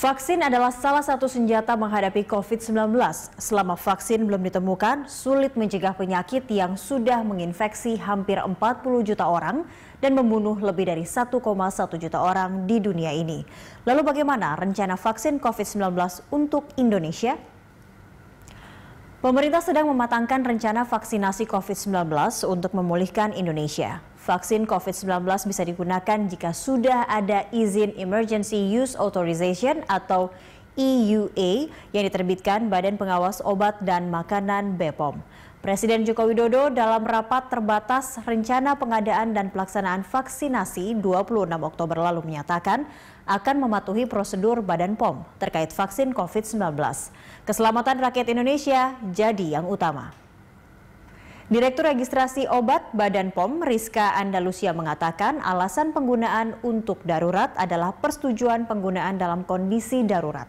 Vaksin adalah salah satu senjata menghadapi COVID-19. Selama vaksin belum ditemukan, sulit mencegah penyakit yang sudah menginfeksi hampir 40 juta orang dan membunuh lebih dari 1,1 juta orang di dunia ini. Lalu bagaimana rencana vaksin COVID-19 untuk Indonesia? Pemerintah sedang mematangkan rencana vaksinasi COVID-19 untuk memulihkan Indonesia. Vaksin COVID-19 bisa digunakan jika sudah ada izin Emergency Use Authorization atau EUA yang diterbitkan Badan Pengawas Obat dan Makanan BPOM. Presiden Joko Widodo dalam rapat terbatas rencana pengadaan dan pelaksanaan vaksinasi 26 Oktober lalu menyatakan akan mematuhi prosedur Badan POM terkait vaksin COVID-19. Keselamatan rakyat Indonesia jadi yang utama. Direktur Registrasi Obat Badan POM Rizka Andalusia mengatakan alasan penggunaan untuk darurat adalah persetujuan penggunaan dalam kondisi darurat.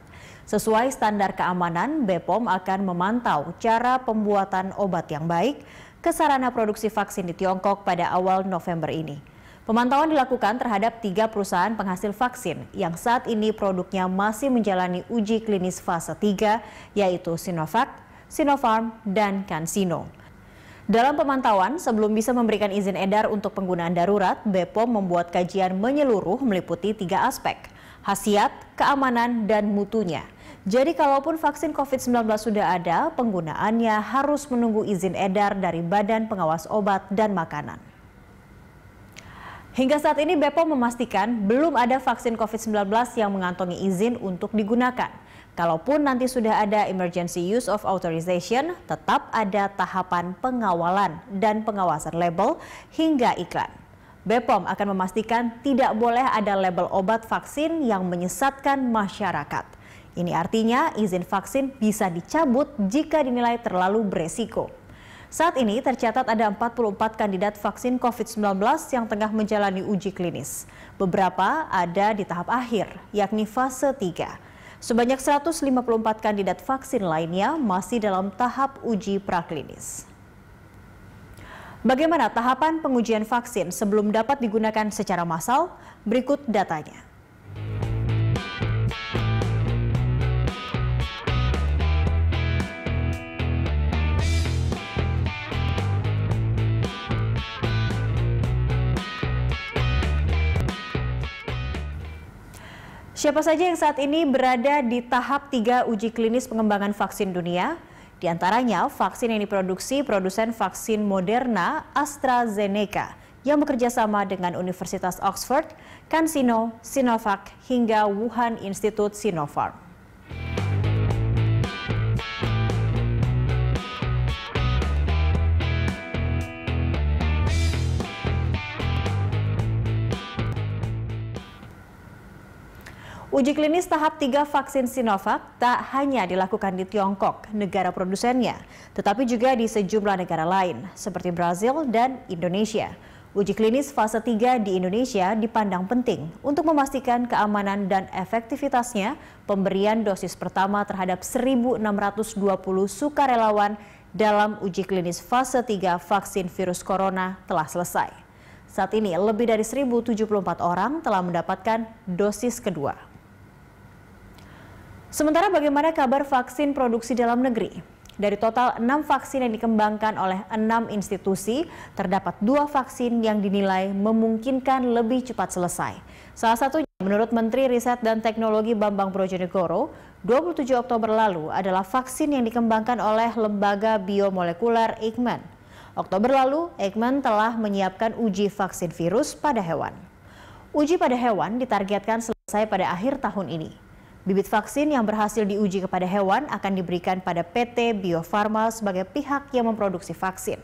Sesuai standar keamanan, BPOM akan memantau cara pembuatan obat yang baik ke sarana produksi vaksin di Tiongkok pada awal November ini. Pemantauan dilakukan terhadap tiga perusahaan penghasil vaksin yang saat ini produknya masih menjalani uji klinis fase 3 yaitu Sinovac, Sinopharm, dan CanSino. Dalam pemantauan, sebelum bisa memberikan izin edar untuk penggunaan darurat, BPOM membuat kajian menyeluruh meliputi tiga aspek, khasiat, keamanan, dan mutunya. Jadi kalaupun vaksin COVID-19 sudah ada, penggunaannya harus menunggu izin edar dari Badan Pengawas Obat dan Makanan. Hingga saat ini BPOM memastikan belum ada vaksin COVID-19 yang mengantongi izin untuk digunakan. Kalaupun nanti sudah ada emergency use of authorization, tetap ada tahapan pengawalan dan pengawasan label hingga iklan. BePom akan memastikan tidak boleh ada label obat vaksin yang menyesatkan masyarakat. Ini artinya izin vaksin bisa dicabut jika dinilai terlalu beresiko. Saat ini tercatat ada 44 kandidat vaksin COVID-19 yang tengah menjalani uji klinis. Beberapa ada di tahap akhir, yakni fase 3. Sebanyak 154 kandidat vaksin lainnya masih dalam tahap uji praklinis. Bagaimana tahapan pengujian vaksin sebelum dapat digunakan secara massal? Berikut datanya. Siapa saja yang saat ini berada di tahap 3 uji klinis pengembangan vaksin dunia? Di antaranya vaksin yang diproduksi produsen vaksin Moderna AstraZeneca yang bekerja sama dengan Universitas Oxford, CanSino, Sinovac, hingga Wuhan Institute Sinopharm. Uji klinis tahap 3 vaksin Sinovac tak hanya dilakukan di Tiongkok, negara produsennya, tetapi juga di sejumlah negara lain seperti Brazil dan Indonesia. Uji klinis fase 3 di Indonesia dipandang penting untuk memastikan keamanan dan efektivitasnya pemberian dosis pertama terhadap 1.620 sukarelawan dalam uji klinis fase 3 vaksin virus corona telah selesai. Saat ini lebih dari 1.074 orang telah mendapatkan dosis kedua. Sementara bagaimana kabar vaksin produksi dalam negeri? Dari total 6 vaksin yang dikembangkan oleh 6 institusi, terdapat dua vaksin yang dinilai memungkinkan lebih cepat selesai. Salah satunya menurut Menteri Riset dan Teknologi Bambang Brojonegoro, 27 Oktober lalu adalah vaksin yang dikembangkan oleh lembaga biomolekuler Eijkman. Oktober lalu, Eijkman telah menyiapkan uji vaksin virus pada hewan. Uji pada hewan ditargetkan selesai pada akhir tahun ini. Bibit vaksin yang berhasil diuji kepada hewan akan diberikan pada PT Bio Farma sebagai pihak yang memproduksi vaksin.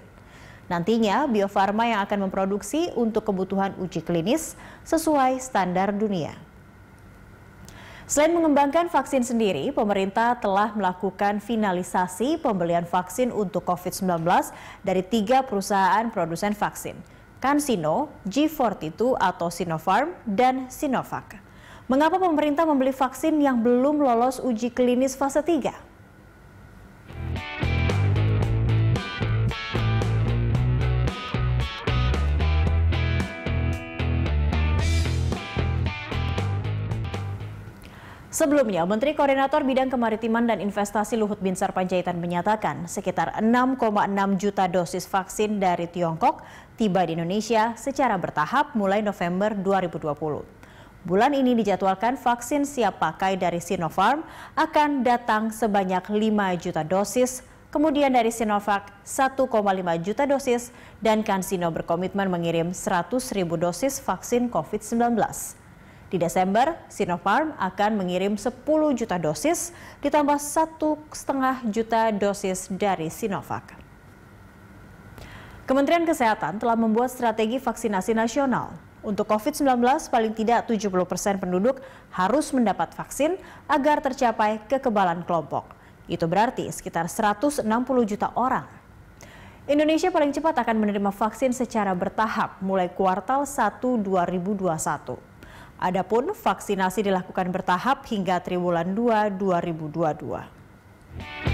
Nantinya, Bio Farma yang akan memproduksi untuk kebutuhan uji klinis sesuai standar dunia. Selain mengembangkan vaksin sendiri, pemerintah telah melakukan finalisasi pembelian vaksin untuk COVID-19 dari tiga perusahaan produsen vaksin, CanSino, G42 atau Sinopharm, dan Sinovac. Mengapa pemerintah membeli vaksin yang belum lolos uji klinis fase 3? Sebelumnya, Menteri Koordinator Bidang Kemaritiman dan Investasi Luhut Binsar Panjaitan menyatakan sekitar 6,6 juta dosis vaksin dari Tiongkok tiba di Indonesia secara bertahap mulai November 2020. Bulan ini dijadwalkan vaksin siap pakai dari Sinovac akan datang sebanyak 5 juta dosis, kemudian dari Sinovac 1,5 juta dosis, dan Kansino berkomitmen mengirim 100 ribu dosis vaksin COVID-19. Di Desember, Sinopharm akan mengirim 10 juta dosis, ditambah 1,5 juta dosis dari Sinovac. Kementerian Kesehatan telah membuat strategi vaksinasi nasional untuk COVID-19, paling tidak 70% persen penduduk harus mendapat vaksin agar tercapai kekebalan kelompok. Itu berarti sekitar 160 juta orang. Indonesia paling cepat akan menerima vaksin secara bertahap mulai kuartal 1 2021. Adapun vaksinasi dilakukan bertahap hingga triwulan 2 2022.